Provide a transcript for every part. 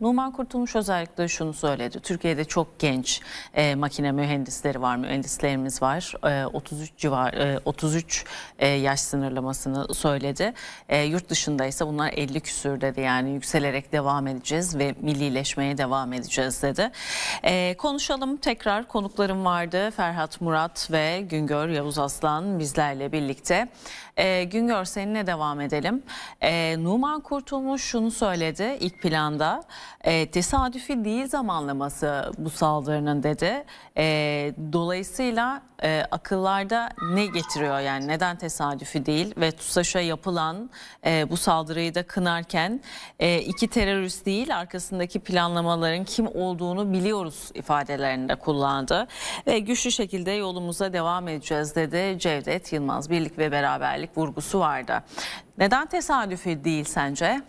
Numan Kurtulmuş özellikle şunu söyledi. Türkiye'de çok genç e, makine mühendisleri var, mühendislerimiz var. E, 33 civar, e, 33 e, yaş sınırlamasını söyledi. E, yurt dışında ise bunlar 50 küsür dedi. Yani yükselerek devam edeceğiz ve millileşmeye devam edeceğiz dedi. E, konuşalım tekrar konuklarım vardı. Ferhat Murat ve Güngör Yavuz Aslan bizlerle birlikte. E, Güngör seninle devam edelim. E, Numan Kurtulmuş şunu söyledi ilk planda. E, tesadüfi değil zamanlaması bu saldırının dedi. E, dolayısıyla e, akıllarda ne getiriyor yani neden tesadüfi değil ve TUSAŞ'a yapılan e, bu saldırıyı da kınarken e, iki terörist değil arkasındaki planlamaların kim olduğunu biliyoruz ifadelerinde kullandı. Ve güçlü şekilde yolumuza devam edeceğiz dedi Cevdet Yılmaz. Birlik ve beraberlik vurgusu vardı. Neden tesadüfi değil sence?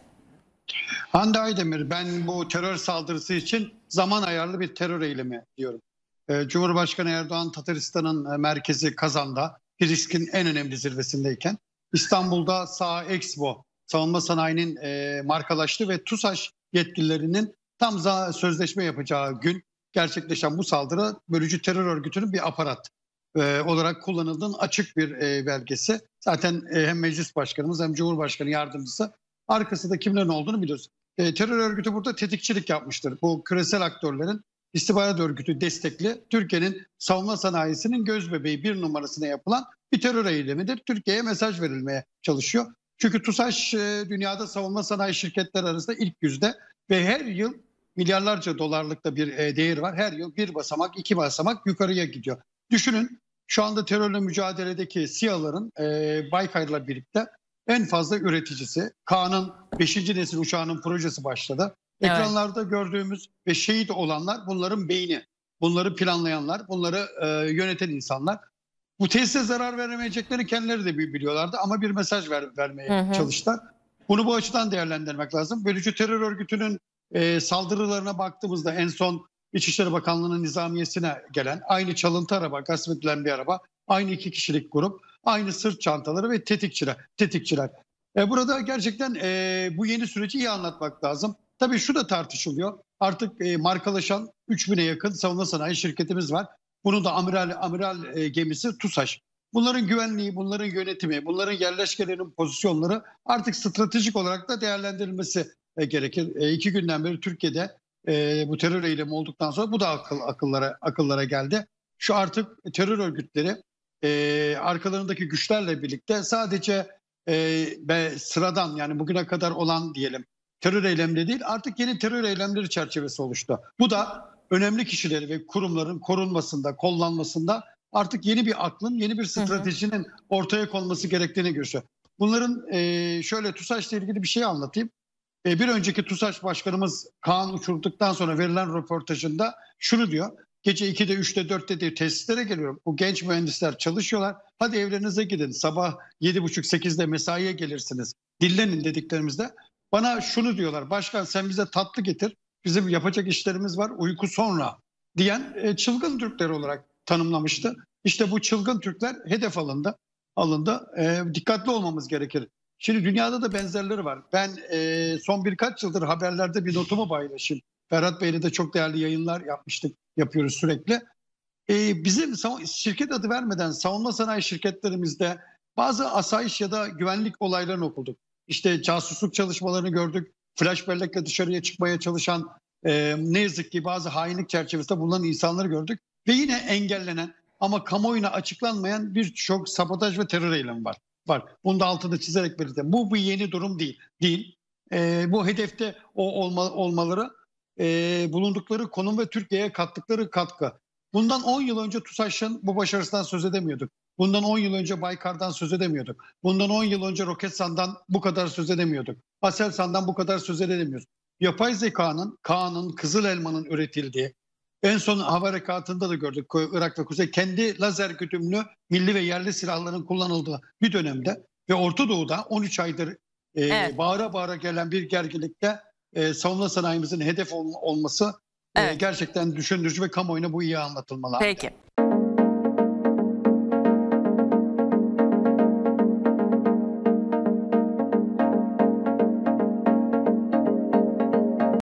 Hande Aydemir ben bu terör saldırısı için zaman ayarlı bir terör eylemi diyorum. Ee, cumhurbaşkanı Erdoğan Tataristan'ın e, merkezi Kazan'da Filistin en önemli zirvesindeyken İstanbul'da Sağ Expo savunma sanayinin e, markalaştı ve TUSAŞ yetkililerinin tam sözleşme yapacağı gün gerçekleşen bu saldırı bölücü terör örgütünün bir aparat e, olarak kullanıldığın açık bir belgesi. Zaten hem meclis başkanımız hem cumhurbaşkanı yardımcısı arkasında kimlerin olduğunu biliyoruz e, terör örgütü burada tetikçilik yapmıştır. Bu küresel aktörlerin istihbarat örgütü destekli Türkiye'nin savunma sanayisinin göz bebeği bir numarasına yapılan bir terör eylemidir. Türkiye'ye mesaj verilmeye çalışıyor. Çünkü TUSAŞ e, dünyada savunma sanayi şirketleri arasında ilk yüzde ve her yıl milyarlarca dolarlıkta bir e, değer var. Her yıl bir basamak, iki basamak yukarıya gidiyor. Düşünün şu anda terörle mücadeledeki SİA'ların e, Baykar'la birlikte en fazla üreticisi. Kaan'ın 5. nesil uçağının projesi başladı. Evet. Ekranlarda gördüğümüz ve şehit olanlar bunların beyni. Bunları planlayanlar, bunları e, yöneten insanlar. Bu tesise zarar veremeyeceklerini kendileri de biliyorlardı ama bir mesaj ver, vermeye hı hı. çalıştılar. Bunu bu açıdan değerlendirmek lazım. Bölücü terör örgütünün e, saldırılarına baktığımızda en son İçişleri Bakanlığı'nın nizamiyesine gelen aynı çalıntı araba, gasp edilen bir araba, aynı iki kişilik grup Aynı sırt çantaları ve tetikçiler. tetikçiler. E, burada gerçekten e, bu yeni süreci iyi anlatmak lazım. Tabii şu da tartışılıyor. Artık e, markalaşan 3000'e yakın savunma sanayi şirketimiz var. Bunu da amiral, amiral e, gemisi TUSAŞ. Bunların güvenliği, bunların yönetimi, bunların yerleşkelerinin pozisyonları artık stratejik olarak da değerlendirilmesi e, gerekir. E, iki günden beri Türkiye'de e, bu terör eylemi olduktan sonra bu da akıl, akıllara akıllara geldi. Şu artık terör örgütleri e, arkalarındaki güçlerle birlikte sadece e, ve sıradan yani bugüne kadar olan diyelim terör eylemleri değil artık yeni terör eylemleri çerçevesi oluştu. Bu da önemli kişileri ve kurumların korunmasında, kollanmasında artık yeni bir aklın, yeni bir stratejinin hı hı. ortaya konması gerektiğini gösteriyor. Bunların e, şöyle TUSAŞ'la ilgili bir şey anlatayım. E, bir önceki TUSAŞ Başkanımız Kaan Uçurduk'tan sonra verilen röportajında şunu diyor. Gece 2'de 3'te 4'te diye tesislere geliyorum. O genç mühendisler çalışıyorlar. Hadi evlerinize gidin. Sabah 7.30-8'de mesaiye gelirsiniz. Dillenin dediklerimizde. Bana şunu diyorlar. Başkan sen bize tatlı getir. Bizim yapacak işlerimiz var. Uyku sonra diyen e, çılgın Türkler olarak tanımlamıştı. İşte bu çılgın Türkler hedef alındı. alındı. E, dikkatli olmamız gerekir. Şimdi dünyada da benzerleri var. Ben e, son birkaç yıldır haberlerde bir notumu paylaşayım. Ferhat Bey'le de çok değerli yayınlar yapmıştık, yapıyoruz sürekli. Ee, bizim şirket adı vermeden savunma sanayi şirketlerimizde bazı asayiş ya da güvenlik olaylarını okuduk. İşte casusluk çalışmalarını gördük. Flash bellekle dışarıya çıkmaya çalışan e, ne yazık ki bazı hainlik çerçevesinde bulunan insanları gördük. Ve yine engellenen ama kamuoyuna açıklanmayan birçok sabotaj ve terör eylemi var. var. Bunu da altını çizerek belirtelim. Bu bir yeni durum değil. değil. E, bu hedefte o olma, olmaları e, bulundukları konum ve Türkiye'ye kattıkları katkı. Bundan 10 yıl önce TUSAŞ'ın bu başarısından söz edemiyorduk. Bundan 10 yıl önce Baykar'dan söz edemiyorduk. Bundan 10 yıl önce Roketsan'dan bu kadar söz edemiyorduk. Aselsan'dan bu kadar söz edemiyoruz. Yapay zekanın, Kaan'ın, Kızıl Elma'nın üretildiği, en son hava rekatında da gördük Irak ve Kuzey kendi lazer güdümlü milli ve yerli silahların kullanıldığı bir dönemde ve Orta Doğu'da 13 aydır e, evet. bağıra bağıra gelen bir gerginlikte e, savunma sanayimizin hedef ol, olması e, evet. e, gerçekten düşündürücü ve kamuoyuna bu iyi anlatılmalı. Peki.